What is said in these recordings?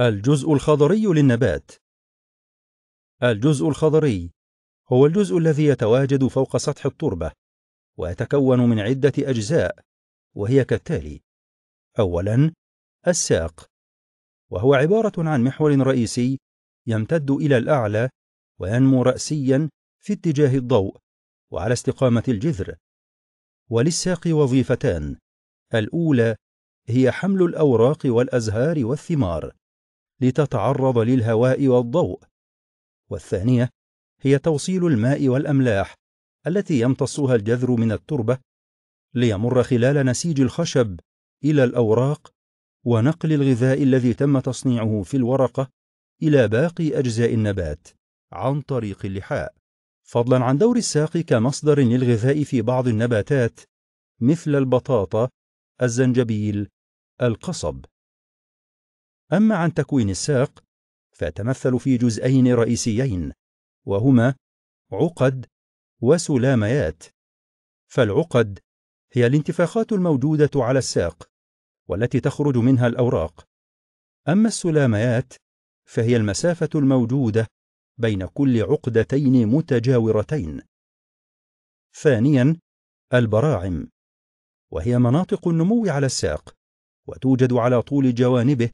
الجزء الخضري للنبات الجزء الخضري هو الجزء الذي يتواجد فوق سطح التربة ويتكون من عدة أجزاء وهي كالتالي أولا الساق وهو عبارة عن محور رئيسي يمتد إلى الأعلى وينمو رأسيا في اتجاه الضوء وعلى استقامة الجذر وللساق وظيفتان الأولى هي حمل الأوراق والأزهار والثمار لتتعرض للهواء والضوء والثانيه هي توصيل الماء والاملاح التي يمتصها الجذر من التربه ليمر خلال نسيج الخشب الى الاوراق ونقل الغذاء الذي تم تصنيعه في الورقه الى باقي اجزاء النبات عن طريق اللحاء فضلا عن دور الساق كمصدر للغذاء في بعض النباتات مثل البطاطا الزنجبيل القصب أما عن تكوين الساق فتمثل في جزئين رئيسيين وهما عقد وسلاميات فالعقد هي الانتفاخات الموجودة على الساق والتي تخرج منها الأوراق أما السلاميات فهي المسافة الموجودة بين كل عقدتين متجاورتين ثانيا البراعم وهي مناطق النمو على الساق وتوجد على طول جوانبه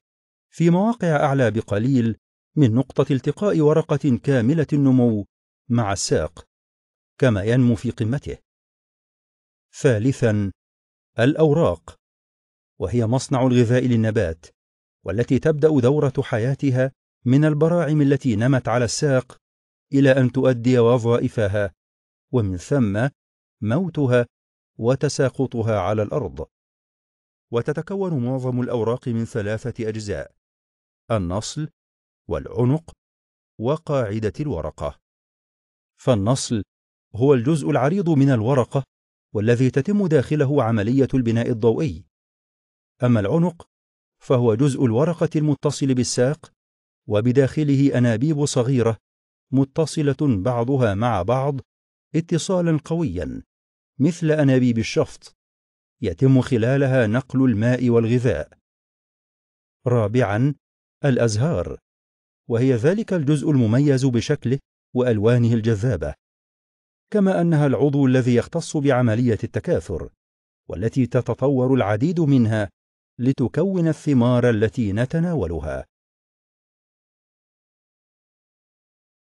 في مواقع أعلى بقليل من نقطة التقاء ورقة كاملة النمو مع الساق كما ينمو في قمته. ثالثا الأوراق وهي مصنع الغذاء للنبات والتي تبدأ دورة حياتها من البراعم التي نمت على الساق إلى أن تؤدي وظائفها ومن ثم موتها وتساقطها على الأرض. وتتكون معظم الأوراق من ثلاثة أجزاء النصل والعنق وقاعدة الورقة فالنصل هو الجزء العريض من الورقة والذي تتم داخله عملية البناء الضوئي أما العنق فهو جزء الورقة المتصل بالساق وبداخله أنابيب صغيرة متصلة بعضها مع بعض اتصالا قويا مثل أنابيب الشفط يتم خلالها نقل الماء والغذاء رابعا الأزهار وهي ذلك الجزء المميز بشكله وألوانه الجذابة كما أنها العضو الذي يختص بعملية التكاثر والتي تتطور العديد منها لتكون الثمار التي نتناولها